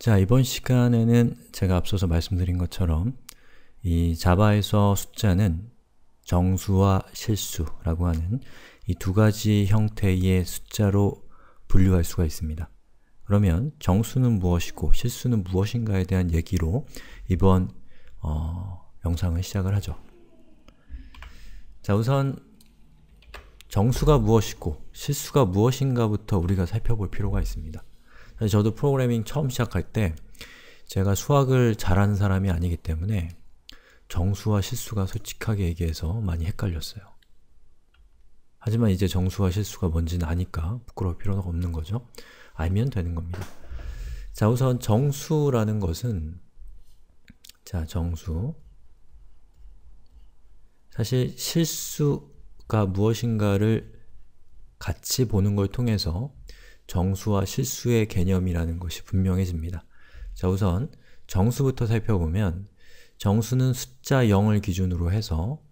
자, 이번 시간에는 제가 앞서서 말씀드린 것처럼 이 자바에서 숫자는 정수와 실수라고 하는 이 두 가지 형태의 숫자로 분류할 수가 있습니다. 그러면 정수는 무엇이고 실수는 무엇인가에 대한 얘기로 이번 어, 영상을 시작을 하죠. 자, 우선 정수가 무엇이고 실수가 무엇인가부터 우리가 살펴볼 필요가 있습니다. 저도 프로그래밍 처음 시작할 때 제가 수학을 잘하는 사람이 아니기 때문에 정수와 실수가 솔직하게 얘기해서 많이 헷갈렸어요. 하지만 이제 정수와 실수가 뭔지는 아니까 부끄러울 필요는 없는 거죠. 알면 되는 겁니다. 자, 우선 정수라는 것은 자, 정수 사실 실수가 무엇인가를 같이 보는 걸 통해서 정수와 실수의 개념이라는 것이 분명해집니다. 자, 우선 정수부터 살펴보면 정수는 숫자 0을 기준으로 해서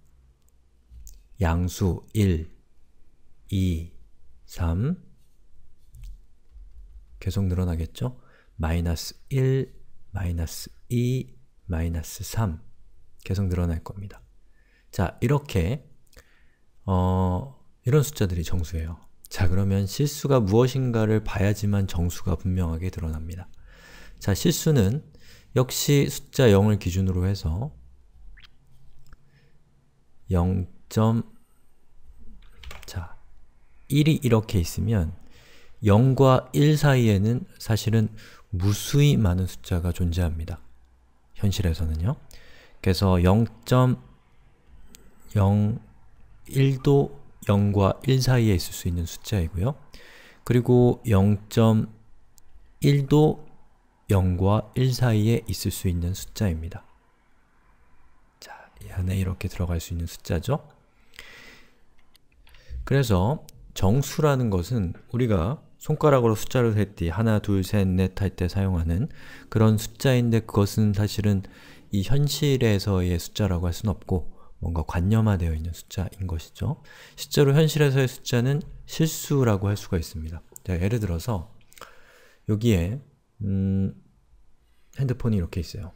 양수 1, 2, 3 계속 늘어나겠죠? 마이너스 1, 마이너스 2, 마이너스 3 계속 늘어날 겁니다. 자, 이렇게 어, 이런 숫자들이 정수예요. 자 그러면 실수가 무엇인가를 봐야지만 정수가 분명하게 드러납니다. 자 실수는 역시 숫자 0을 기준으로 해서 0. 자 1이 이렇게 있으면 0과 1 사이에는 사실은 무수히 많은 숫자가 존재합니다. 현실에서는요. 그래서 0.01도 0과 1 사이에 있을 수 있는 숫자이고요. 그리고 0.1도 0과 1 사이에 있을 수 있는 숫자입니다. 자, 이 안에 이렇게 들어갈 수 있는 숫자죠. 그래서 정수라는 것은 우리가 손가락으로 숫자를 셀때 하나, 둘, 셋, 넷 할 때 사용하는 그런 숫자인데 그것은 사실은 이 현실에서의 숫자라고 할 수는 없고 뭔가 관념화되어 있는 숫자인 것이죠. 실제로 현실에서의 숫자는 실수라고 할 수가 있습니다. 자, 예를 들어서 여기에 음, 핸드폰이 이렇게 있어요.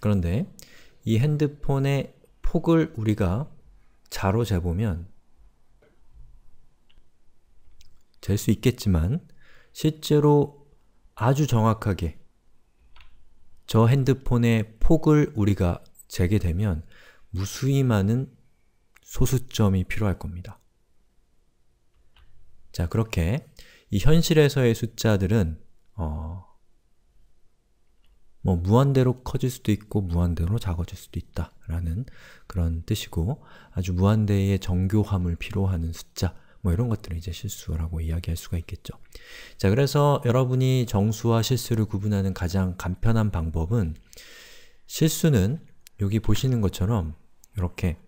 그런데 이 핸드폰의 폭을 우리가 자로 재보면 잴 수 있겠지만 실제로 아주 정확하게 저 핸드폰의 폭을 우리가 재게 되면 무수히 많은 소수점이 필요할 겁니다. 자, 그렇게 이 현실에서의 숫자들은 어, 뭐 무한대로 커질 수도 있고 무한대로 작아질 수도 있다라는 그런 뜻이고 아주 무한대의 정교함을 필요하는 숫자 뭐 이런 것들을 이제 실수라고 이야기할 수가 있겠죠. 자, 그래서 여러분이 정수와 실수를 구분하는 가장 간편한 방법은 실수는 여기 보시는 것처럼 이렇게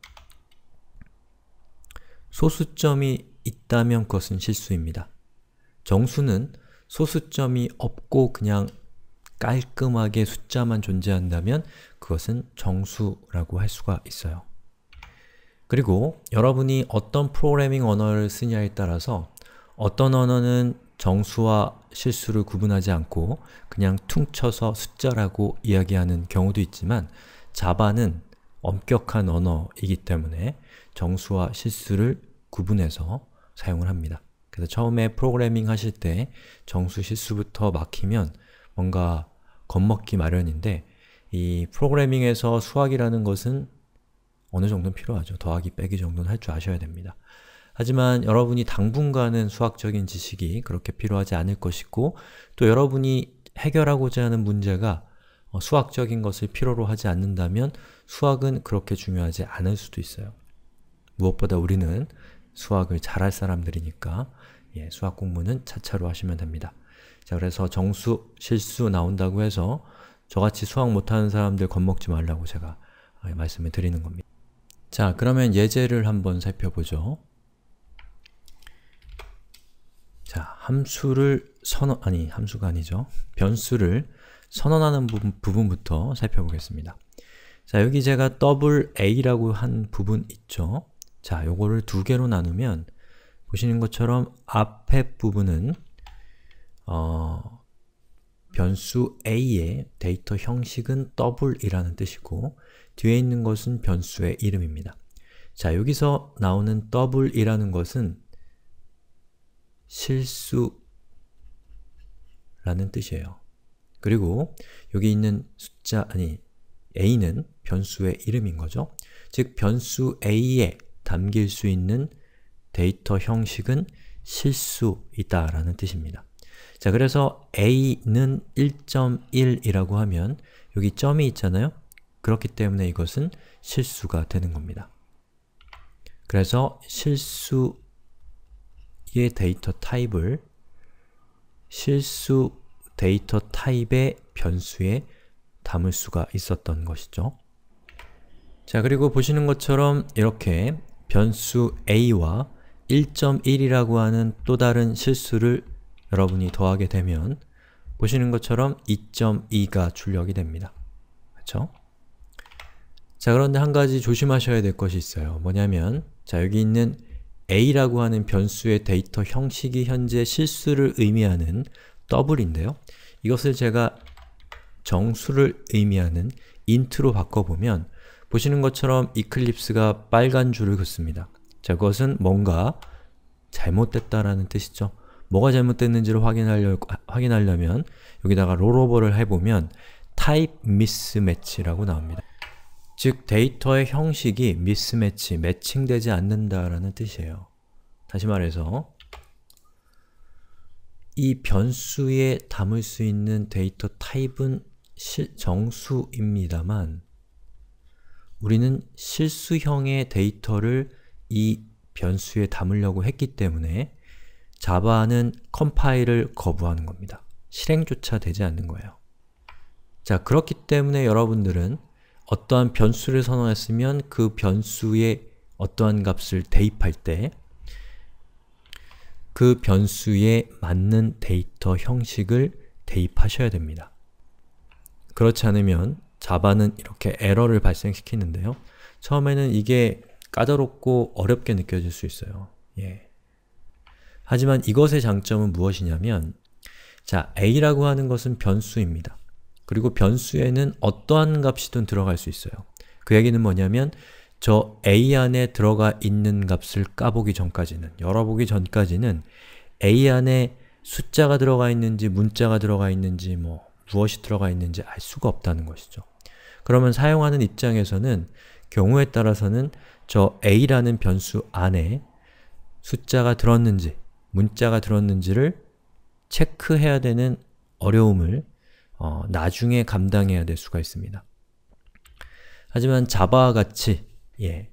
소수점이 있다면 그것은 실수입니다. 정수는 소수점이 없고 그냥 깔끔하게 숫자만 존재한다면 그것은 정수라고 할 수가 있어요. 그리고 여러분이 어떤 프로그래밍 언어를 쓰냐에 따라서 어떤 언어는 정수와 실수를 구분하지 않고 그냥 퉁쳐서 숫자라고 이야기하는 경우도 있지만 자바는 엄격한 언어이기 때문에 정수와 실수를 구분해서 사용을 합니다. 그래서 처음에 프로그래밍 하실 때 정수 실수부터 막히면 뭔가 겁먹기 마련인데 이 프로그래밍에서 수학이라는 것은 어느 정도는 필요하죠. 더하기 빼기 정도는 할 줄 아셔야 됩니다. 하지만 여러분이 당분간은 수학적인 지식이 그렇게 필요하지 않을 것이고 또 여러분이 해결하고자 하는 문제가 어, 수학적인 것을 필요로 하지 않는다면 수학은 그렇게 중요하지 않을 수도 있어요. 무엇보다 우리는 수학을 잘할 사람들이니까 예, 수학 공부는 차차로 하시면 됩니다. 자, 그래서 정수, 실수 나온다고 해서 저같이 수학 못하는 사람들 겁먹지 말라고 제가 어, 말씀을 드리는 겁니다. 자, 그러면 예제를 한번 살펴보죠. 자, 함수를 선언, 아니, 함수가 아니죠. 변수를 선언하는 부분, 부터 살펴보겠습니다. 자, 여기 제가 더블 a라고 한 부분 있죠? 자, 요거를 두 개로 나누면 보시는 것처럼 앞에 부분은 어, 변수 a의 데이터 형식은 더블이라는 뜻이고 뒤에 있는 것은 변수의 이름입니다. 자, 여기서 나오는 double이라는 것은 실수라는 뜻이에요. 그리고 여기 있는 숫자, 아니 a는 변수의 이름인 거죠. 즉, 변수 a에 담길 수 있는 데이터 형식은 실수이다 라는 뜻입니다. 자, 그래서 a는 1.1이라고 하면 여기 점이 있잖아요? 그렇기 때문에 이것은 실수가 되는 겁니다. 그래서 실수의 데이터 타입을 실수 데이터 타입의 변수에 담을 수가 있었던 것이죠. 자, 그리고 보시는 것처럼 이렇게 변수 a와 1.1이라고 하는 또 다른 실수를 여러분이 더하게 되면 보시는 것처럼 2.2가 출력이 됩니다. 그렇죠? 자, 그런데 한 가지 조심하셔야 될 것이 있어요. 뭐냐면, 자, 여기 있는 a라고 하는 변수의 데이터 형식이 현재 실수를 의미하는 더블인데요. 이것을 제가 정수를 의미하는 int로 바꿔보면 보시는 것처럼 e c l i p s e 가 빨간 줄을 긋습니다. 자, 그것은 뭔가 잘못됐다라는 뜻이죠. 뭐가 잘못됐는지를 확인하려, 확인하려면 여기다가 롤오버를 해보면 type mismatch라고 나옵니다. 즉 데이터의 형식이 미스매치, 매칭되지 않는다라는 뜻이에요. 다시 말해서 이 변수에 담을 수 있는 데이터 타입은 실, 정수입니다만 우리는 실수형의 데이터를 이 변수에 담으려고 했기 때문에 자바는 컴파일을 거부하는 겁니다. 실행조차 되지 않는 거예요. 자, 그렇기 때문에 여러분들은 어떠한 변수를 선언했으면 그변수에 어떠한 값을 대입할 때 그 변수에 맞는 데이터 형식을 대입하셔야 됩니다. 그렇지 않으면 자바는 이렇게 에러를 발생시키는데요. 처음에는 이게 까다롭고 어렵게 느껴질 수 있어요. 예. 하지만 이것의 장점은 무엇이냐면 자, a라고 하는 것은 변수입니다. 그리고 변수에는 어떠한 값이든 들어갈 수 있어요. 그 얘기는 뭐냐면 저 a 안에 들어가 있는 값을 까보기 전까지는, 열어보기 전까지는 a 안에 숫자가 들어가 있는지 문자가 들어가 있는지 뭐 무엇이 들어가 있는지 알 수가 없다는 것이죠. 그러면 사용하는 입장에서는 경우에 따라서는 저 a라는 변수 안에 숫자가 들었는지 문자가 들었는지를 체크해야 되는 어려움을 어, 나중에 감당해야 될 수가 있습니다. 하지만 자바와 같이 예,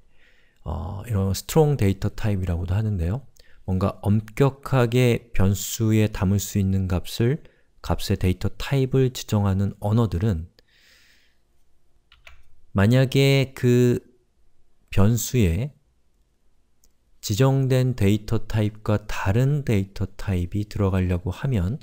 어, 이런 스트롱 데이터 타입이라고도 하는데요. 뭔가 엄격하게 변수에 담을 수 있는 값을 값의 데이터 타입을 지정하는 언어들은 만약에 그 변수에 지정된 데이터 타입과 다른 데이터 타입이 들어가려고 하면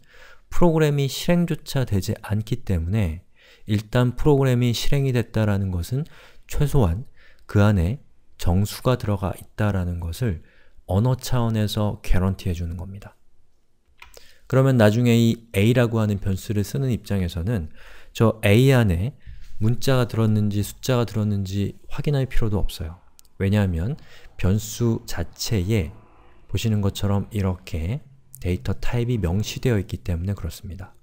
프로그램이 실행조차 되지 않기 때문에 일단 프로그램이 실행이 됐다라는 것은 최소한 그 안에 정수가 들어가 있다라는 것을 언어 차원에서 개런티 해주는 겁니다. 그러면 나중에 이 a라고 하는 변수를 쓰는 입장에서는 저 a 안에 문자가 들었는지 숫자가 들었는지 확인할 필요도 없어요. 왜냐하면 변수 자체에 보시는 것처럼 이렇게 데이터 타입이 명시되어 있기 때문에 그렇습니다.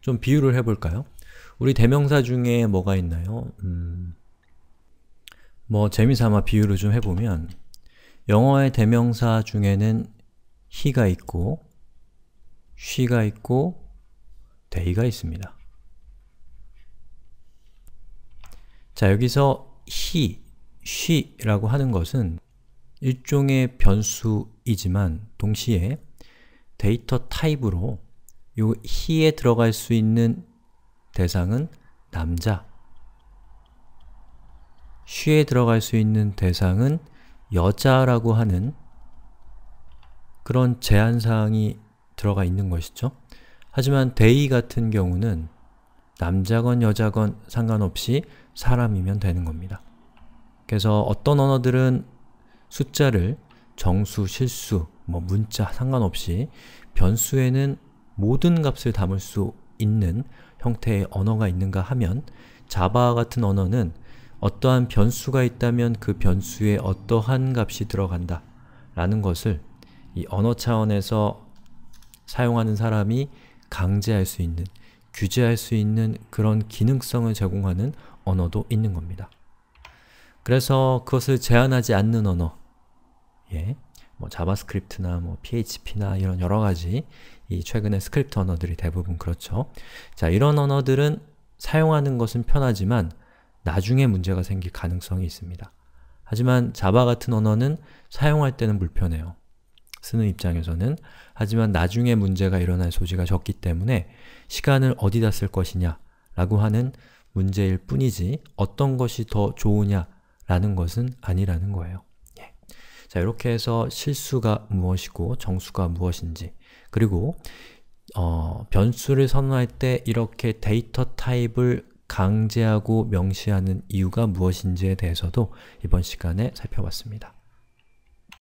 좀 비유를 해볼까요? 우리 대명사 중에 뭐가 있나요? 음, 뭐 재미삼아 비유를 좀 해보면 영어의 대명사 중에는 he가 있고 she가 있고 day가 있습니다. 자, 여기서 he, she라고 하는 것은 일종의 변수이지만 동시에 데이터 타입으로 요 he에 들어갈 수 있는 대상은 남자 she에 들어갈 수 있는 대상은 여자라고 하는 그런 제한사항이 들어가 있는 것이죠. 하지만 데이 같은 경우는 남자건 여자건 상관없이 사람이면 되는 겁니다. 그래서 어떤 언어들은 숫자를 정수, 실수, 뭐 문자 상관없이 변수에는 모든 값을 담을 수 있는 형태의 언어가 있는가 하면 자바와 같은 언어는 어떠한 변수가 있다면 그 변수에 어떠한 값이 들어간다 라는 것을 이 언어 차원에서 사용하는 사람이 강제할 수 있는, 규제할 수 있는 그런 기능성을 제공하는 언어도 있는 겁니다. 그래서 그것을 제한하지 않는 언어 예, 뭐 자바스크립트나 뭐 PHP나 이런 여러 가지 이 최근의 스크립트 언어들이 대부분 그렇죠. 자, 이런 언어들은 사용하는 것은 편하지만 나중에 문제가 생길 가능성이 있습니다. 하지만 자바 같은 언어는 사용할 때는 불편해요. 쓰는 입장에서는 하지만 나중에 문제가 일어날 소지가 적기 때문에 시간을 어디다 쓸 것이냐 라고 하는 문제일 뿐이지 어떤 것이 더 좋으냐 라는 것은 아니라는 거예요. 자, 이렇게 해서 실수가 무엇이고 정수가 무엇인지 그리고 어, 변수를 선언할 때 이렇게 데이터 타입을 강제하고 명시하는 이유가 무엇인지에 대해서도 이번 시간에 살펴봤습니다.